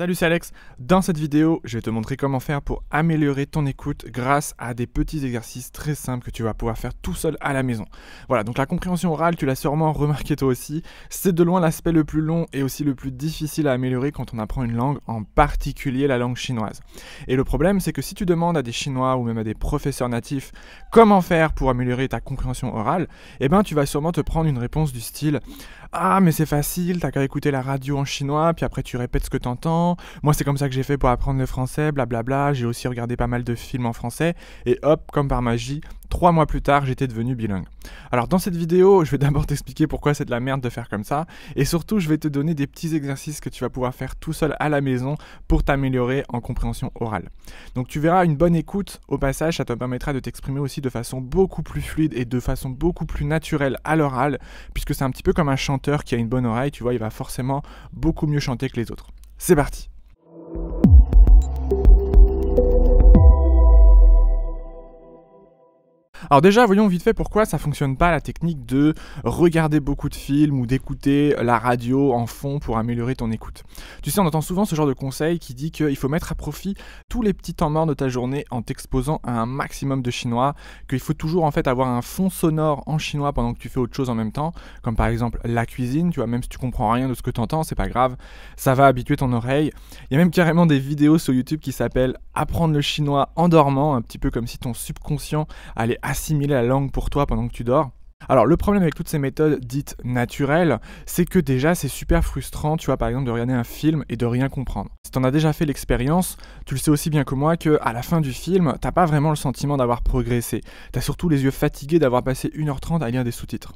Salut c'est Alex, dans cette vidéo je vais te montrer comment faire pour améliorer ton écoute grâce à des petits exercices très simples que tu vas pouvoir faire tout seul à la maison. Voilà donc la compréhension orale tu l'as sûrement remarqué toi aussi, c'est de loin l'aspect le plus long et aussi le plus difficile à améliorer quand on apprend une langue, en particulier la langue chinoise. Et le problème c'est que si tu demandes à des Chinois ou même à des professeurs natifs comment faire pour améliorer ta compréhension orale, eh ben tu vas sûrement te prendre une réponse du style ah, mais c'est facile, t'as qu'à écouter la radio en chinois, puis après tu répètes ce que t'entends. Moi, c'est comme ça que j'ai fait pour apprendre le français, blablabla. J'ai aussi regardé pas mal de films en français, et hop, comme par magie, Trois mois plus tard, j'étais devenu bilingue. Alors dans cette vidéo, je vais d'abord t'expliquer pourquoi c'est de la merde de faire comme ça, et surtout je vais te donner des petits exercices que tu vas pouvoir faire tout seul à la maison pour t'améliorer en compréhension orale. Donc tu verras une bonne écoute au passage, ça te permettra de t'exprimer aussi de façon beaucoup plus fluide et de façon beaucoup plus naturelle à l'oral, puisque c'est un petit peu comme un chanteur qui a une bonne oreille, tu vois, il va forcément beaucoup mieux chanter que les autres. C'est parti Alors déjà, voyons vite fait pourquoi ça fonctionne pas la technique de regarder beaucoup de films ou d'écouter la radio en fond pour améliorer ton écoute. Tu sais, on entend souvent ce genre de conseil qui dit qu'il faut mettre à profit tous les petits temps morts de ta journée en t'exposant à un maximum de chinois, qu'il faut toujours en fait avoir un fond sonore en chinois pendant que tu fais autre chose en même temps, comme par exemple la cuisine, tu vois, même si tu comprends rien de ce que tu entends, c'est pas grave, ça va habituer ton oreille. Il y a même carrément des vidéos sur YouTube qui s'appellent Apprendre le chinois en dormant, un petit peu comme si ton subconscient allait assez assimiler la langue pour toi pendant que tu dors. Alors le problème avec toutes ces méthodes dites naturelles, c'est que déjà c'est super frustrant, tu vois, par exemple de regarder un film et de rien comprendre. Si t'en as déjà fait l'expérience, tu le sais aussi bien que moi que à la fin du film, t'as pas vraiment le sentiment d'avoir progressé. T'as surtout les yeux fatigués d'avoir passé 1h30 à lire des sous-titres.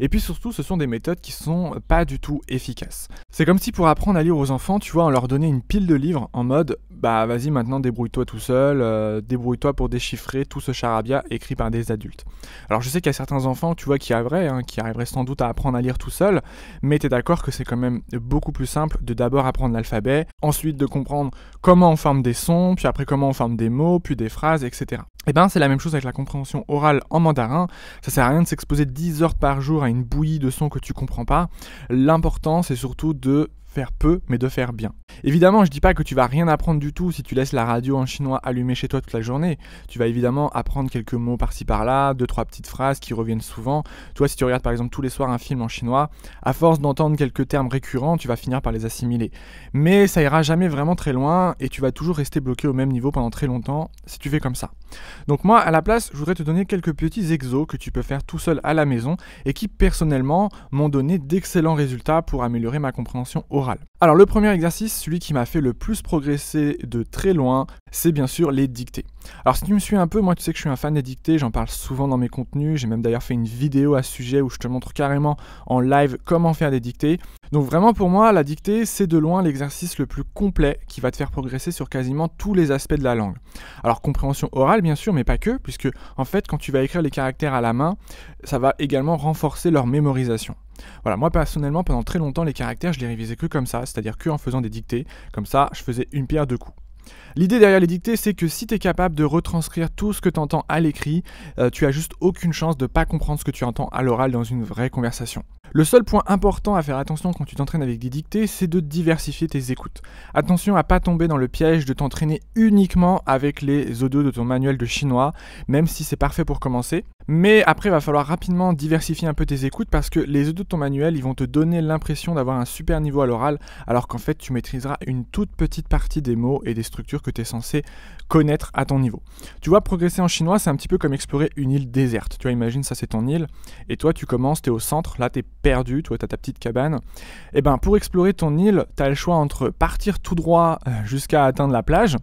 Et puis surtout, ce sont des méthodes qui sont pas du tout efficaces. C'est comme si pour apprendre à lire aux enfants, tu vois, on leur donnait une pile de livres en mode bah vas-y maintenant débrouille-toi tout seul, euh, débrouille-toi pour déchiffrer tout ce charabia écrit par des adultes. Alors je sais qu'il y a certains enfants, tu vois, qui arriverait hein, qui arriverait sans doute à apprendre à lire tout seul, mais t'es d'accord que c'est quand même beaucoup plus simple de d'abord apprendre l'alphabet, ensuite de comprendre comment on forme des sons, puis après comment on forme des mots, puis des phrases, etc. Et eh ben c'est la même chose avec la compréhension orale en mandarin, ça sert à rien de s'exposer 10 heures par jour à une bouillie de sons que tu comprends pas, l'important c'est surtout de peu, mais de faire bien. Évidemment, je dis pas que tu vas rien apprendre du tout si tu laisses la radio en chinois allumée chez toi toute la journée. Tu vas évidemment apprendre quelques mots par-ci par-là, deux trois petites phrases qui reviennent souvent. Toi, si tu regardes par exemple tous les soirs un film en chinois, à force d'entendre quelques termes récurrents, tu vas finir par les assimiler. Mais ça ira jamais vraiment très loin et tu vas toujours rester bloqué au même niveau pendant très longtemps si tu fais comme ça. Donc moi, à la place, je voudrais te donner quelques petits exos que tu peux faire tout seul à la maison et qui personnellement m'ont donné d'excellents résultats pour améliorer ma compréhension orale alors le premier exercice, celui qui m'a fait le plus progresser de très loin, c'est bien sûr les dictées. Alors si tu me suis un peu, moi tu sais que je suis un fan des dictées, j'en parle souvent dans mes contenus, j'ai même d'ailleurs fait une vidéo à ce sujet où je te montre carrément en live comment faire des dictées. Donc vraiment pour moi, la dictée, c'est de loin l'exercice le plus complet qui va te faire progresser sur quasiment tous les aspects de la langue. Alors compréhension orale bien sûr, mais pas que, puisque en fait quand tu vas écrire les caractères à la main, ça va également renforcer leur mémorisation. Voilà, moi personnellement, pendant très longtemps, les caractères, je les révisais que comme ça, c'est-à-dire que en faisant des dictées. Comme ça, je faisais une pierre deux coups. L'idée derrière les dictées, c'est que si tu es capable de retranscrire tout ce que tu entends à l'écrit, euh, tu as juste aucune chance de pas comprendre ce que tu entends à l'oral dans une vraie conversation. Le seul point important à faire attention quand tu t'entraînes avec des dictées, c'est de diversifier tes écoutes. Attention à pas tomber dans le piège de t'entraîner uniquement avec les o de ton manuel de chinois, même si c'est parfait pour commencer. Mais après, il va falloir rapidement diversifier un peu tes écoutes parce que les o de ton manuel, ils vont te donner l'impression d'avoir un super niveau à l'oral, alors qu'en fait, tu maîtriseras une toute petite partie des mots et des structures que tu es censé connaître à ton niveau. Tu vois, progresser en chinois, c'est un petit peu comme explorer une île déserte. Tu vois, imagine ça, c'est ton île, et toi, tu commences, tu es au centre, là, tu perdu, toi, tu as ta petite cabane, et eh ben pour explorer ton île, tu as le choix entre partir tout droit euh, jusqu'à atteindre la plage.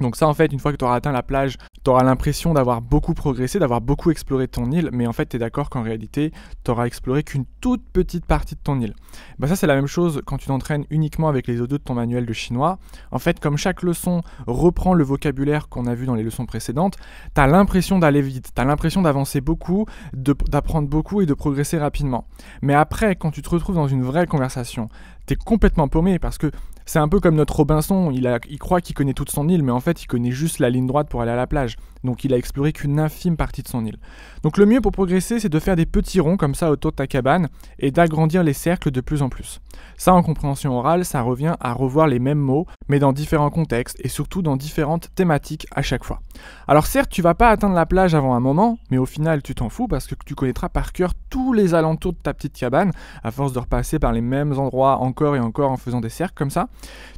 Donc ça en fait, une fois que tu auras atteint la plage, tu auras l'impression d'avoir beaucoup progressé, d'avoir beaucoup exploré ton île, mais en fait, tu es d'accord qu'en réalité, tu auras exploré qu'une toute petite partie de ton île. Bah ça, c'est la même chose quand tu t'entraînes uniquement avec les o de ton manuel de chinois. En fait, comme chaque leçon reprend le vocabulaire qu'on a vu dans les leçons précédentes, tu as l'impression d'aller vite, tu as l'impression d'avancer beaucoup, d'apprendre beaucoup et de progresser rapidement. Mais après, quand tu te retrouves dans une vraie conversation, tu es complètement paumé parce que c'est un peu comme notre Robinson, il, il croit qu'il connaît toute son île, mais en fait, il connaît juste la ligne droite pour aller à la plage donc il a exploré qu'une infime partie de son île. Donc le mieux pour progresser, c'est de faire des petits ronds comme ça autour de ta cabane et d'agrandir les cercles de plus en plus. Ça en compréhension orale, ça revient à revoir les mêmes mots mais dans différents contextes et surtout dans différentes thématiques à chaque fois. Alors certes, tu vas pas atteindre la plage avant un moment, mais au final, tu t'en fous parce que tu connaîtras par cœur tous les alentours de ta petite cabane, à force de repasser par les mêmes endroits encore et encore en faisant des cercles comme ça.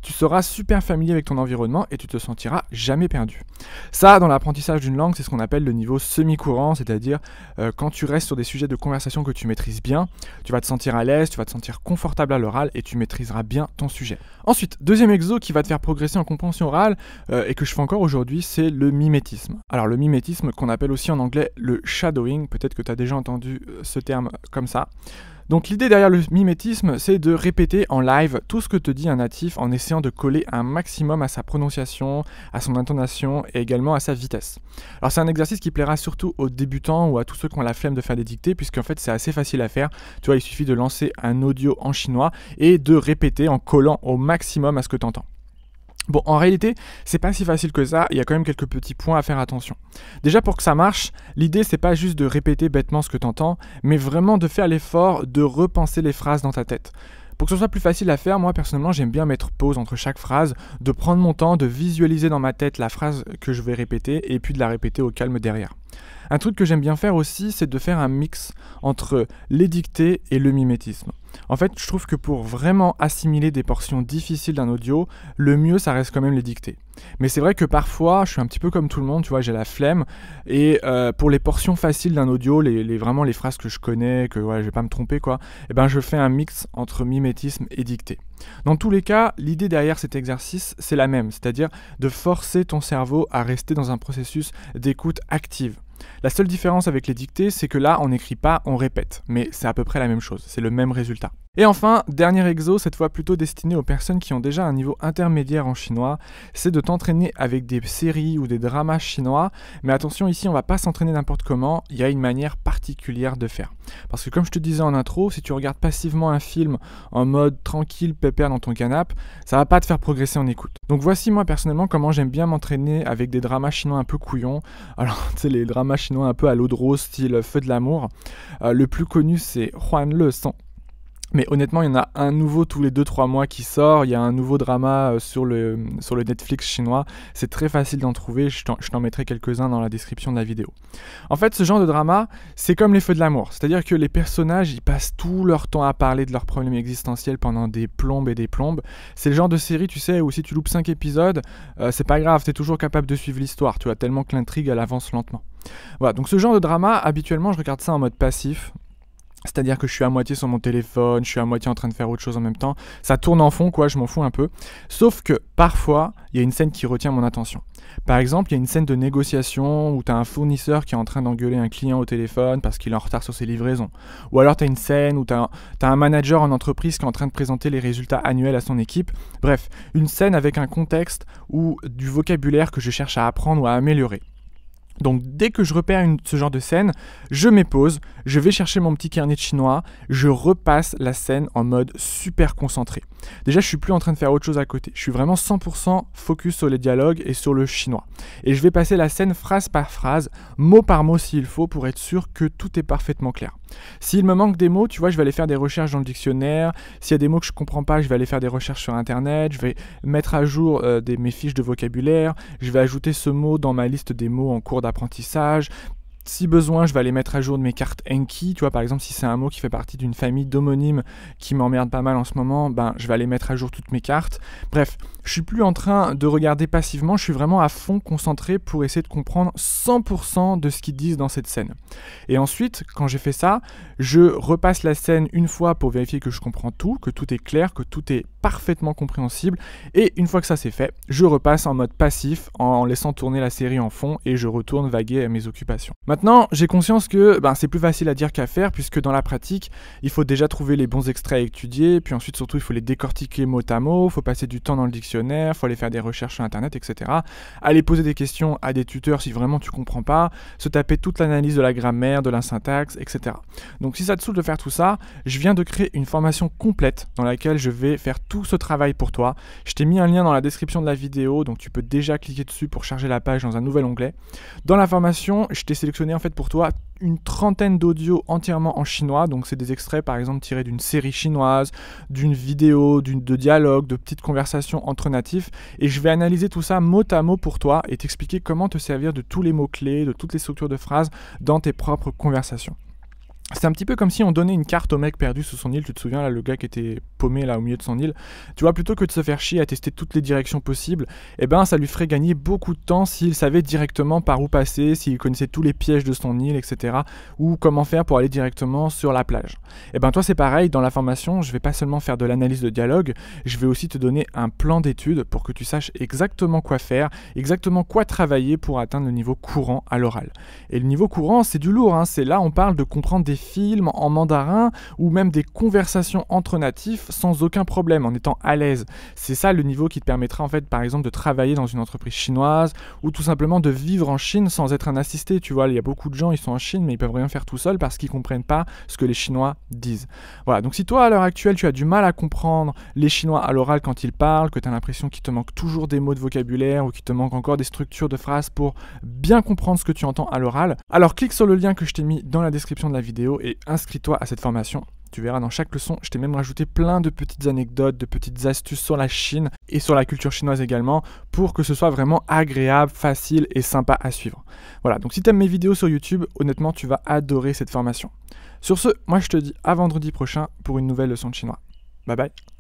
Tu seras super familier avec ton environnement et tu te sentiras jamais perdu. Ça, dans l'apprentissage d'une langue, c'est ce qu'on appelle le niveau semi-courant, c'est-à-dire euh, quand tu restes sur des sujets de conversation que tu maîtrises bien, tu vas te sentir à l'aise, tu vas te sentir confortable à l'oral et tu maîtriseras bien ton sujet. Ensuite, deuxième exo qui va faire progresser en compréhension orale euh, et que je fais encore aujourd'hui, c'est le mimétisme. Alors le mimétisme qu'on appelle aussi en anglais le shadowing, peut-être que tu as déjà entendu euh, ce terme euh, comme ça. Donc l'idée derrière le mimétisme, c'est de répéter en live tout ce que te dit un natif en essayant de coller un maximum à sa prononciation, à son intonation et également à sa vitesse. Alors c'est un exercice qui plaira surtout aux débutants ou à tous ceux qui ont la flemme de faire des dictées puisqu'en fait c'est assez facile à faire. Tu vois, il suffit de lancer un audio en chinois et de répéter en collant au maximum à ce que tu entends. Bon, en réalité, c'est pas si facile que ça, il y a quand même quelques petits points à faire attention. Déjà pour que ça marche, l'idée c'est pas juste de répéter bêtement ce que t'entends, mais vraiment de faire l'effort de repenser les phrases dans ta tête. Pour que ce soit plus facile à faire, moi personnellement j'aime bien mettre pause entre chaque phrase, de prendre mon temps, de visualiser dans ma tête la phrase que je vais répéter et puis de la répéter au calme derrière. Un truc que j'aime bien faire aussi, c'est de faire un mix entre les et le mimétisme. En fait, je trouve que pour vraiment assimiler des portions difficiles d'un audio, le mieux, ça reste quand même les dictées. Mais c'est vrai que parfois, je suis un petit peu comme tout le monde, tu vois, j'ai la flemme. Et euh, pour les portions faciles d'un audio, les, vraiment les phrases que je connais, que je je vais pas me tromper, quoi, eh ben, je fais un mix entre mimétisme et dictée. Dans tous les cas, l'idée derrière cet exercice, c'est la même, c'est-à-dire de forcer ton cerveau à rester dans un processus d'écoute active. La seule différence avec les dictées, c'est que là, on n'écrit pas, on répète, mais c'est à peu près la même chose, c'est le même résultat. Et enfin, dernier exo, cette fois plutôt destiné aux personnes qui ont déjà un niveau intermédiaire en chinois, c'est de t'entraîner avec des séries ou des dramas chinois, mais attention ici on va pas s'entraîner n'importe comment, il y a une manière particulière de faire. Parce que comme je te disais en intro, si tu regardes passivement un film en mode tranquille, pépère dans ton canapé, ça va pas te faire progresser en écoute. Donc voici moi personnellement comment j'aime bien m'entraîner avec des dramas chinois un peu couillons, alors tu sais les dramas chinois un peu à l'eau de rose, style feu de l'amour. Euh, le plus connu c'est Juan Le Sang mais honnêtement, il y en a un nouveau tous les 2-3 mois qui sort. Il y a un nouveau drama euh, sur le, sur le Netflix chinois. C'est très facile d'en trouver. Je t'en mettrai quelques-uns dans la description de la vidéo. En fait, ce genre de drama, c'est comme les feux de l'amour. C'est-à-dire que les personnages, ils passent tout leur temps à parler de leurs problèmes existentiels pendant des plombes et des plombes. C'est le genre de série, tu sais, où si tu loupes 5 épisodes, euh, c'est pas grave. T'es toujours capable de suivre l'histoire. Tu vois, tellement que l'intrigue, elle avance lentement. Voilà, donc ce genre de drama, habituellement, je regarde ça en mode passif c'est-à-dire que je suis à moitié sur mon téléphone, je suis à moitié en train de faire autre chose en même temps. Ça tourne en fond, quoi, je m'en fous un peu. Sauf que parfois, il y a une scène qui retient mon attention. Par exemple, il y a une scène de négociation où tu as un fournisseur qui est en train d'engueuler un client au téléphone parce qu'il est en retard sur ses livraisons. Ou alors tu as une scène où tu as, un manager en entreprise qui est en train de présenter les résultats annuels à son équipe. Bref, une scène avec un contexte ou du vocabulaire que je cherche à apprendre ou à améliorer. Donc dès que je repère ce genre de scène, je m'épose, je vais chercher mon petit carnet de chinois, je repasse la scène en mode super concentré. Déjà, je suis plus en train de faire autre chose à côté. Je suis vraiment 100% focus sur les dialogues et sur le chinois. Et je vais passer la scène phrase par phrase, mot par mot s'il faut, pour être sûr que tout est parfaitement clair. S'il me manque des mots, tu vois, je vais aller faire des recherches dans le dictionnaire. S'il y a des mots que je ne comprends pas, je vais aller faire des recherches sur Internet. Je vais mettre à jour euh, mes fiches de vocabulaire. Je vais ajouter ce mot dans ma liste des mots en cours d'apprentissage. Si besoin, je vais aller mettre à jour de mes cartes Enki. Tu vois, par exemple, si c'est un mot qui fait partie d'une famille d'homonymes qui m'emmerde pas mal en ce moment, ben, je vais aller mettre à jour toutes mes cartes. Bref, je suis plus en train de regarder passivement, je suis vraiment à fond concentré pour essayer de comprendre 100% de ce qu'ils disent dans cette scène. Et ensuite, quand j'ai fait ça, je repasse la scène une fois pour vérifier que je comprends tout, que tout est clair, que tout est parfaitement compréhensible. Et une fois que ça c'est fait, je repasse en mode passif en laissant tourner la série en fond et je retourne vaguer à mes occupations. Maintenant, j'ai conscience que ben, c'est plus facile à dire qu'à faire puisque dans la pratique, il faut déjà trouver les bons extraits à étudier, puis ensuite surtout il faut les décortiquer mot à mot, faut passer du temps dans le dictionnaire, il faut aller faire des recherches sur internet, etc. Aller poser des questions à des tuteurs si vraiment tu comprends pas, se taper toute l'analyse de la grammaire, de la syntaxe, etc. Donc si ça te saoule de faire tout ça, je viens de créer une formation complète dans laquelle je vais faire tout tout ce travail pour toi. Je t'ai mis un lien dans la description de la vidéo, donc tu peux déjà cliquer dessus pour charger la page dans un nouvel onglet. Dans la formation, je t'ai sélectionné en fait pour toi une trentaine d'audios entièrement en chinois, donc c'est des extraits par exemple tirés d'une série chinoise, d'une vidéo, de dialogue, de petites conversations entre natifs, et je vais analyser tout ça mot à mot pour toi et t'expliquer comment te servir de tous les mots-clés, de toutes les structures de phrases dans tes propres conversations. C'est un petit peu comme si on donnait une carte au mec perdu sous son île, tu te souviens là, le gars qui était paumé là au milieu de son île. Tu vois, plutôt que de se faire chier à tester toutes les directions possibles, eh ben ça lui ferait gagner beaucoup de temps s'il savait directement par où passer, s'il connaissait tous les pièges de son île, etc. Ou comment faire pour aller directement sur la plage. Et eh ben toi c'est pareil, dans la formation, je vais pas seulement faire de l'analyse de dialogue, je vais aussi te donner un plan d'étude pour que tu saches exactement quoi faire, exactement quoi travailler pour atteindre le niveau courant à l'oral. Et le niveau courant, c'est du lourd, hein, c'est là on parle de comprendre des films en mandarin ou même des conversations entre natifs sans aucun problème, en étant à l'aise. C'est ça le niveau qui te permettra en fait par exemple de travailler dans une entreprise chinoise ou tout simplement de vivre en Chine sans être un assisté. Tu vois, il y a beaucoup de gens, ils sont en Chine mais ils peuvent rien faire tout seul parce qu'ils comprennent pas ce que les Chinois disent. Voilà, donc si toi à l'heure actuelle tu as du mal à comprendre les Chinois à l'oral quand ils parlent, que tu as l'impression qu'il te manque toujours des mots de vocabulaire ou qu'il te manque encore des structures de phrases pour bien comprendre ce que tu entends à l'oral, alors clique sur le lien que je t'ai mis dans la description de la vidéo et inscris-toi à cette formation. Tu verras dans chaque leçon, je t'ai même rajouté plein de petites anecdotes, de petites astuces sur la Chine et sur la culture chinoise également pour que ce soit vraiment agréable, facile et sympa à suivre. Voilà, donc si tu aimes mes vidéos sur YouTube, honnêtement, tu vas adorer cette formation. Sur ce, moi je te dis à vendredi prochain pour une nouvelle leçon de chinois. Bye bye